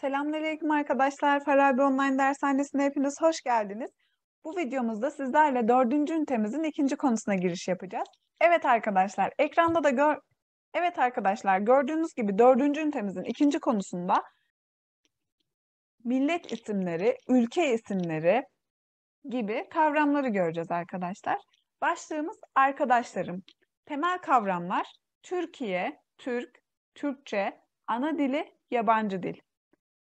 Selamünaleyküm arkadaşlar. Farabi Online Dershanesi'ne hepiniz hoş geldiniz. Bu videomuzda sizlerle dördüncü ünitemizin ikinci konusuna giriş yapacağız. Evet arkadaşlar, ekranda da gör... Evet arkadaşlar, gördüğünüz gibi dördüncü ünitemizin ikinci konusunda millet isimleri, ülke isimleri gibi kavramları göreceğiz arkadaşlar. Başlığımız arkadaşlarım. Temel kavramlar Türkiye, Türk, Türkçe, ana dili, yabancı dil.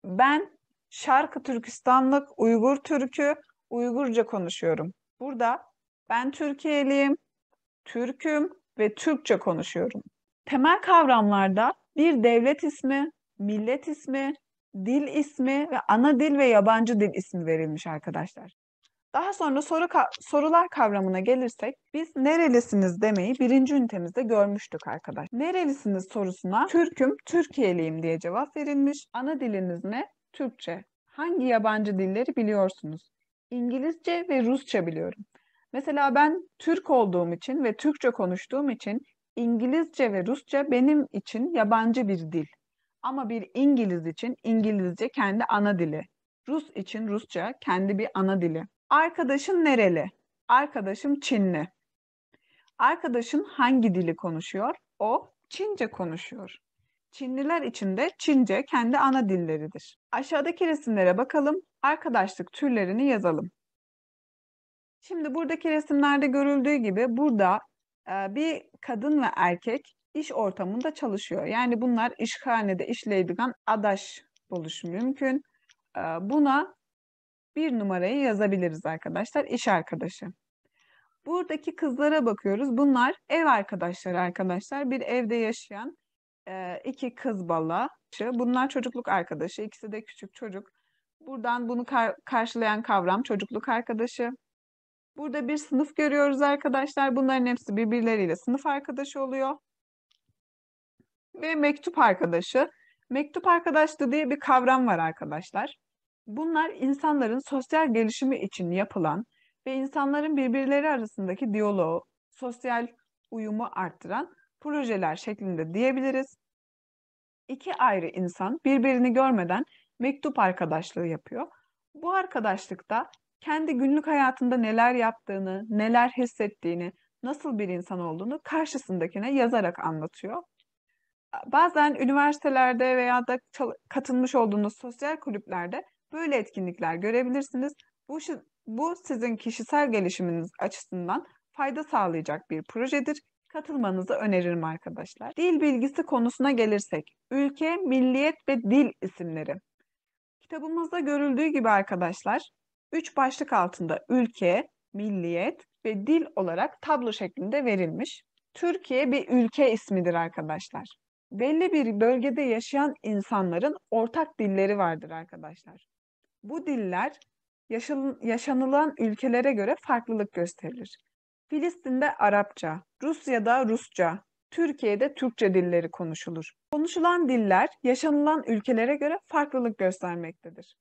Ben Şarkı Türkistanlık Uygur Türk'ü Uygurca konuşuyorum. Burada ben Türkiye'liyim, Türk'üm ve Türkçe konuşuyorum. Temel kavramlarda bir devlet ismi, millet ismi, dil ismi ve ana dil ve yabancı dil ismi verilmiş arkadaşlar. Daha sonra soru ka- sorular kavramına gelirsek biz nerelisiniz demeyi birinci ünitemizde görmüştük arkadaş. Nerelisiniz sorusuna Türk'üm, Türkiye'liyim diye cevap verilmiş. Ana diliniz ne? Türkçe. Hangi yabancı dilleri biliyorsunuz? İngilizce ve Rusça biliyorum. Mesela ben Türk olduğum için ve Türkçe konuştuğum için İngilizce ve Rusça benim için yabancı bir dil. Ama bir İngiliz için İngilizce kendi ana dili. Rus için Rusça kendi bir ana dili. Arkadaşın nereli? Arkadaşım Çinli. Arkadaşın hangi dili konuşuyor? O Çince konuşuyor. Çinliler için de Çince kendi ana dilleridir. Aşağıdaki resimlere bakalım, arkadaşlık türlerini yazalım. Şimdi buradaki resimlerde görüldüğü gibi burada e, bir kadın ve erkek iş ortamında çalışıyor. Yani bunlar işhanede işleydiğin adaş buluş mümkün. E, buna bir numarayı yazabiliriz arkadaşlar. İş arkadaşı. Buradaki kızlara bakıyoruz. Bunlar ev arkadaşları arkadaşlar. Bir evde yaşayan e, iki kız bala. Bunlar çocukluk arkadaşı. İkisi de küçük çocuk. Buradan bunu kar karşılayan kavram çocukluk arkadaşı. Burada bir sınıf görüyoruz arkadaşlar. Bunların hepsi birbirleriyle sınıf arkadaşı oluyor. Ve mektup arkadaşı. Mektup arkadaşlığı diye bir kavram var arkadaşlar. Bunlar insanların sosyal gelişimi için yapılan ve insanların birbirleri arasındaki diyaloğu, sosyal uyumu arttıran projeler şeklinde diyebiliriz. İki ayrı insan birbirini görmeden mektup arkadaşlığı yapıyor. Bu arkadaşlıkta kendi günlük hayatında neler yaptığını, neler hissettiğini, nasıl bir insan olduğunu karşısındakine yazarak anlatıyor. Bazen üniversitelerde veya da katılmış olduğunuz sosyal kulüplerde böyle etkinlikler görebilirsiniz. Bu, bu sizin kişisel gelişiminiz açısından fayda sağlayacak bir projedir. Katılmanızı öneririm arkadaşlar. Dil bilgisi konusuna gelirsek, ülke, milliyet ve dil isimleri. Kitabımızda görüldüğü gibi arkadaşlar, üç başlık altında ülke, milliyet ve dil olarak tablo şeklinde verilmiş. Türkiye bir ülke ismidir arkadaşlar. Belli bir bölgede yaşayan insanların ortak dilleri vardır arkadaşlar. Bu diller yaşanılan ülkelere göre farklılık gösterilir. Filistin'de Arapça, Rusya'da Rusça, Türkiye'de Türkçe dilleri konuşulur. Konuşulan diller yaşanılan ülkelere göre farklılık göstermektedir.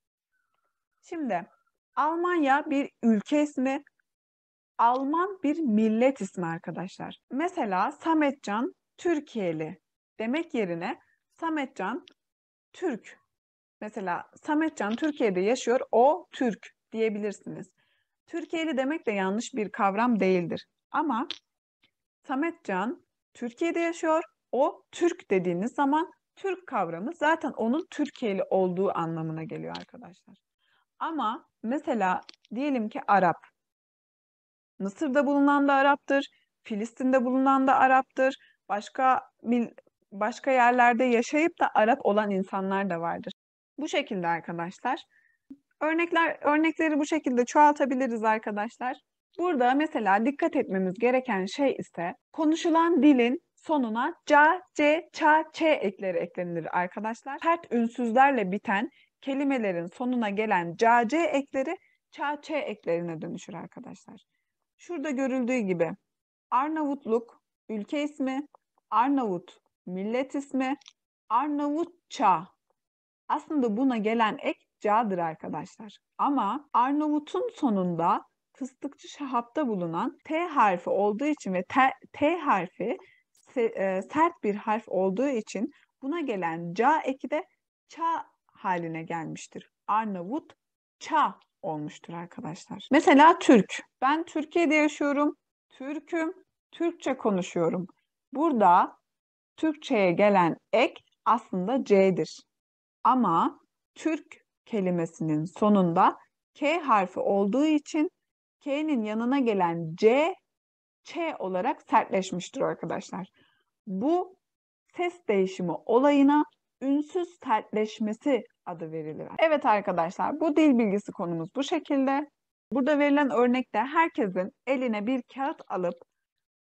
Şimdi Almanya bir ülke ismi, Alman bir millet ismi arkadaşlar. Mesela Sametcan Türkiye'li demek yerine Sametcan Türk Mesela Samet Can Türkiye'de yaşıyor, o Türk diyebilirsiniz. Türkiye'li demek de yanlış bir kavram değildir. Ama Samet Can Türkiye'de yaşıyor, o Türk dediğiniz zaman Türk kavramı zaten onun Türkiye'li olduğu anlamına geliyor arkadaşlar. Ama mesela diyelim ki Arap. Mısır'da bulunan da Arap'tır, Filistin'de bulunan da Arap'tır, başka başka yerlerde yaşayıp da Arap olan insanlar da vardır. Bu şekilde arkadaşlar. Örnekler örnekleri bu şekilde çoğaltabiliriz arkadaşlar. Burada mesela dikkat etmemiz gereken şey ise konuşulan dilin sonuna ca, ce, ça, çe ekleri eklenir arkadaşlar. Sert ünsüzlerle biten kelimelerin sonuna gelen ca, ce ekleri ça, çe eklerine dönüşür arkadaşlar. Şurada görüldüğü gibi Arnavutluk ülke ismi, Arnavut millet ismi, Arnavutça aslında buna gelen ek cadır arkadaşlar. Ama Arnavut'un sonunda fıstıkçı şahapta bulunan T harfi olduğu için ve T, T harfi se, e, sert bir harf olduğu için buna gelen ca eki de ça haline gelmiştir. Arnavut ça olmuştur arkadaşlar. Mesela Türk. Ben Türkiye'de yaşıyorum. Türk'üm. Türkçe konuşuyorum. Burada Türkçe'ye gelen ek aslında C'dir. Ama Türk kelimesinin sonunda K harfi olduğu için K'nin yanına gelen C, Ç olarak sertleşmiştir arkadaşlar. Bu ses değişimi olayına ünsüz sertleşmesi adı verilir. Evet arkadaşlar bu dil bilgisi konumuz bu şekilde. Burada verilen örnekte herkesin eline bir kağıt alıp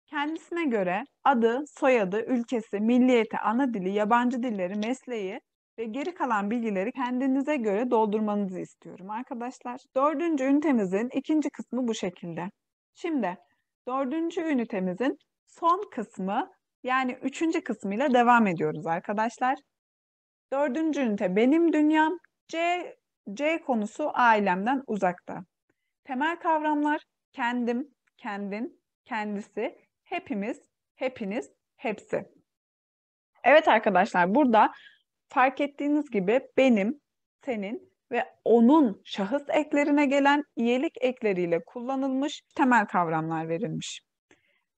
kendisine göre adı, soyadı, ülkesi, milliyeti, ana dili, yabancı dilleri, mesleği ve geri kalan bilgileri kendinize göre doldurmanızı istiyorum arkadaşlar. Dördüncü ünitemizin ikinci kısmı bu şekilde. Şimdi dördüncü ünitemizin son kısmı yani üçüncü kısmıyla devam ediyoruz arkadaşlar. Dördüncü ünite benim dünyam, C, C konusu ailemden uzakta. Temel kavramlar kendim, kendin, kendisi, hepimiz, hepiniz, hepsi. Evet arkadaşlar burada fark ettiğiniz gibi benim, senin ve onun şahıs eklerine gelen iyelik ekleriyle kullanılmış temel kavramlar verilmiş.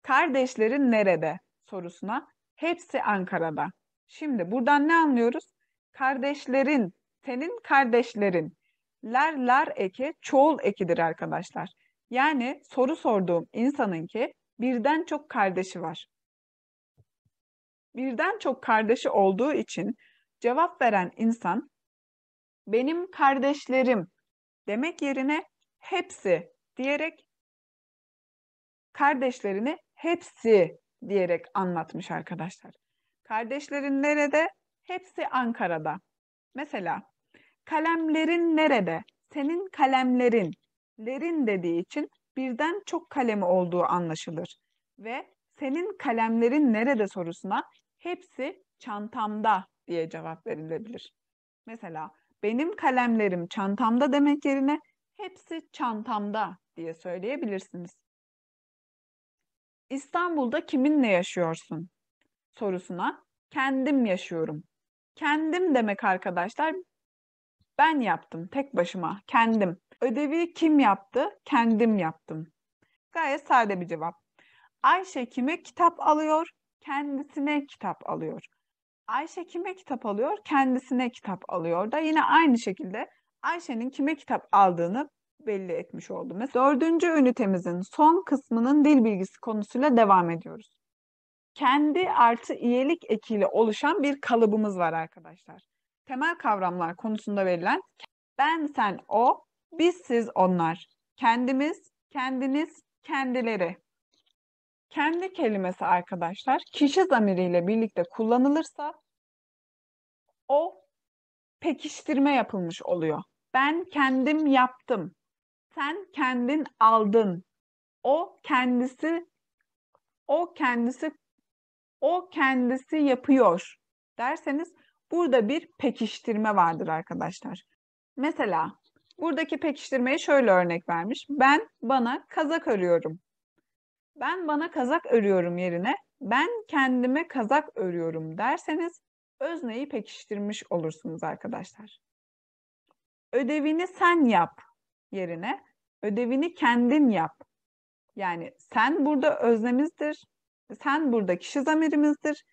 Kardeşlerin nerede sorusuna hepsi Ankara'da. Şimdi buradan ne anlıyoruz? Kardeşlerin, senin kardeşlerin, ler ler eki çoğul ekidir arkadaşlar. Yani soru sorduğum insanın ki birden çok kardeşi var. Birden çok kardeşi olduğu için Cevap veren insan benim kardeşlerim demek yerine hepsi diyerek kardeşlerini hepsi diyerek anlatmış arkadaşlar. Kardeşlerin nerede? Hepsi Ankara'da. Mesela kalemlerin nerede? Senin kalemlerin, lerin dediği için birden çok kalemi olduğu anlaşılır. Ve senin kalemlerin nerede sorusuna hepsi çantamda diye cevap verilebilir. Mesela benim kalemlerim çantamda demek yerine hepsi çantamda diye söyleyebilirsiniz. İstanbul'da kiminle yaşıyorsun sorusuna kendim yaşıyorum. Kendim demek arkadaşlar ben yaptım tek başıma kendim. Ödevi kim yaptı? Kendim yaptım. Gayet sade bir cevap. Ayşe kime kitap alıyor? Kendisine kitap alıyor. Ayşe kime kitap alıyor? Kendisine kitap alıyor da yine aynı şekilde Ayşe'nin kime kitap aldığını belli etmiş oldum. dördüncü ünitemizin son kısmının dil bilgisi konusuyla devam ediyoruz. Kendi artı iyilik ekiyle oluşan bir kalıbımız var arkadaşlar. Temel kavramlar konusunda verilen ben, sen, o, biz, siz, onlar, kendimiz, kendiniz, kendileri kendi kelimesi arkadaşlar kişi zamiriyle birlikte kullanılırsa o pekiştirme yapılmış oluyor. Ben kendim yaptım. Sen kendin aldın. O kendisi o kendisi o kendisi yapıyor derseniz burada bir pekiştirme vardır arkadaşlar. Mesela buradaki pekiştirmeyi şöyle örnek vermiş. Ben bana kazak arıyorum ben bana kazak örüyorum yerine ben kendime kazak örüyorum derseniz özneyi pekiştirmiş olursunuz arkadaşlar. Ödevini sen yap yerine ödevini kendin yap. Yani sen burada öznemizdir, sen burada kişi zamirimizdir.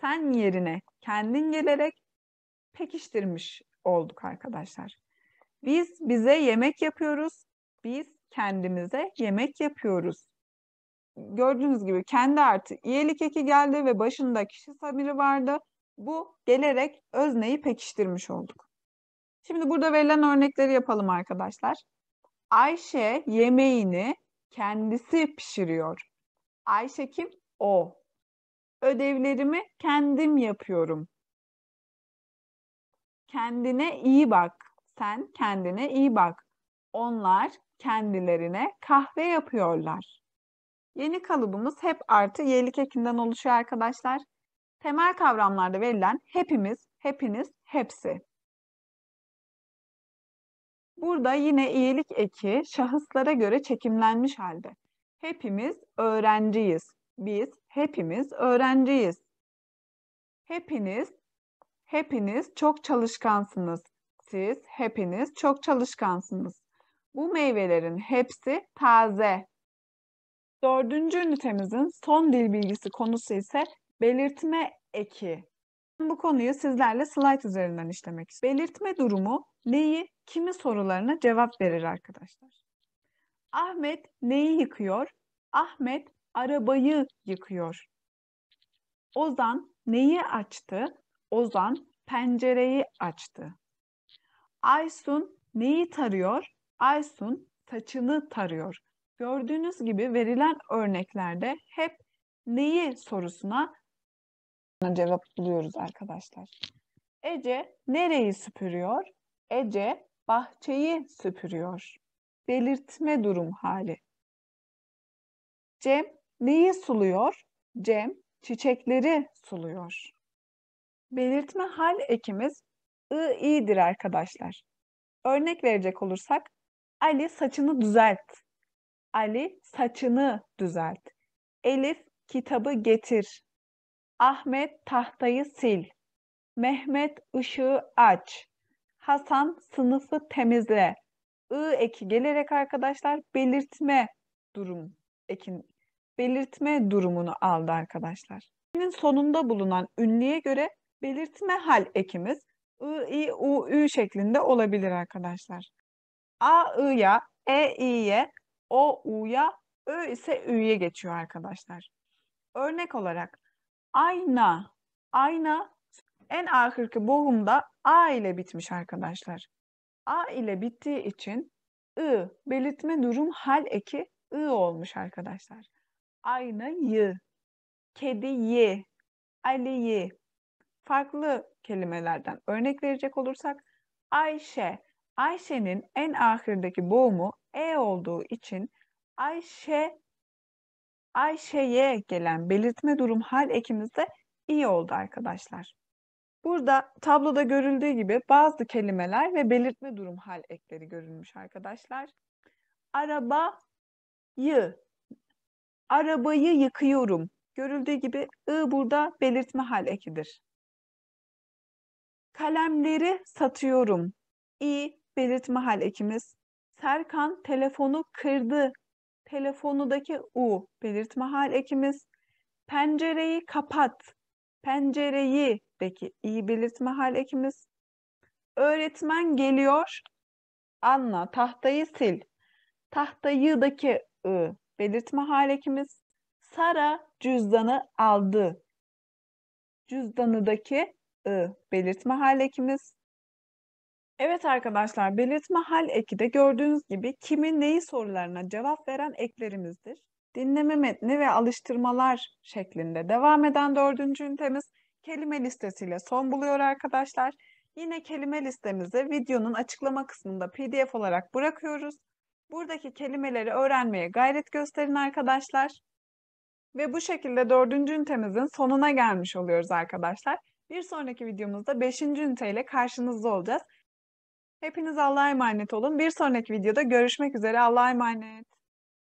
Sen yerine kendin gelerek pekiştirmiş olduk arkadaşlar. Biz bize yemek yapıyoruz, biz kendimize yemek yapıyoruz gördüğünüz gibi kendi artı iyelik eki geldi ve başında kişi samiri vardı. Bu gelerek özneyi pekiştirmiş olduk. Şimdi burada verilen örnekleri yapalım arkadaşlar. Ayşe yemeğini kendisi pişiriyor. Ayşe kim? O. Ödevlerimi kendim yapıyorum. Kendine iyi bak. Sen kendine iyi bak. Onlar kendilerine kahve yapıyorlar. Yeni kalıbımız hep artı y'lik ekinden oluşuyor arkadaşlar. Temel kavramlarda verilen hepimiz, hepiniz, hepsi. Burada yine iyilik eki şahıslara göre çekimlenmiş halde. Hepimiz öğrenciyiz. Biz hepimiz öğrenciyiz. Hepiniz, hepiniz çok çalışkansınız. Siz hepiniz çok çalışkansınız. Bu meyvelerin hepsi taze. Dördüncü ünitemizin son dil bilgisi konusu ise belirtme eki. Bu konuyu sizlerle slide üzerinden işlemek istiyorum. Belirtme durumu neyi, kimi sorularına cevap verir arkadaşlar. Ahmet neyi yıkıyor? Ahmet arabayı yıkıyor. Ozan neyi açtı? Ozan pencereyi açtı. Aysun neyi tarıyor? Aysun saçını tarıyor. Gördüğünüz gibi verilen örneklerde hep neyi sorusuna cevap buluyoruz arkadaşlar. Ece nereyi süpürüyor? Ece bahçeyi süpürüyor. Belirtme durum hali. Cem neyi suluyor? Cem çiçekleri suluyor. Belirtme hal ekimiz ı i'dir arkadaşlar. Örnek verecek olursak Ali saçını düzelt Ali saçını düzelt. Elif kitabı getir. Ahmet tahtayı sil. Mehmet ışığı aç. Hasan sınıfı temizle. I eki gelerek arkadaşlar belirtme durum ekin belirtme durumunu aldı arkadaşlar. Cümlenin sonunda bulunan ünlüye göre belirtme hal ekimiz I, I, U, Ü şeklinde olabilir arkadaşlar. A, ya E, I ye o U'ya, Ö ise Ü'ye geçiyor arkadaşlar. Örnek olarak ayna, ayna en ahırki boğumda A ile bitmiş arkadaşlar. A ile bittiği için I belirtme durum hal eki I olmuş arkadaşlar. Ayna yı, kedi yı, Ali yı Farklı kelimelerden örnek verecek olursak Ayşe, Ayşe'nin en ahirdeki boğumu e olduğu için Ayşe Ayşe'ye gelen belirtme durum hal ekimizde iyi oldu arkadaşlar. Burada tabloda görüldüğü gibi bazı kelimeler ve belirtme durum hal ekleri görülmüş arkadaşlar. Araba yı arabayı yıkıyorum. Görüldüğü gibi ı burada belirtme hal ekidir. Kalemleri satıyorum. i belirtme hal ekimiz. Serkan telefonu kırdı. Telefonudaki U belirtme hal ekimiz. Pencereyi kapat. Pencereyi deki i belirtme hal ekimiz. Öğretmen geliyor. Anla tahtayı sil. Tahtayı daki ı belirtme hal ekimiz. Sara cüzdanı aldı. Cüzdanıdaki ı belirtme hal ekimiz. Evet arkadaşlar, belirtme hal eki de gördüğünüz gibi kimi neyi sorularına cevap veren eklerimizdir. Dinleme metni ve alıştırmalar şeklinde devam eden dördüncü ünitemiz kelime listesiyle son buluyor arkadaşlar. Yine kelime listemizi videonun açıklama kısmında pdf olarak bırakıyoruz. Buradaki kelimeleri öğrenmeye gayret gösterin arkadaşlar. Ve bu şekilde dördüncü ünitemizin sonuna gelmiş oluyoruz arkadaşlar. Bir sonraki videomuzda beşinci üniteyle karşınızda olacağız. Hepiniz Allah'a emanet olun. Bir sonraki videoda görüşmek üzere. Allah'a emanet.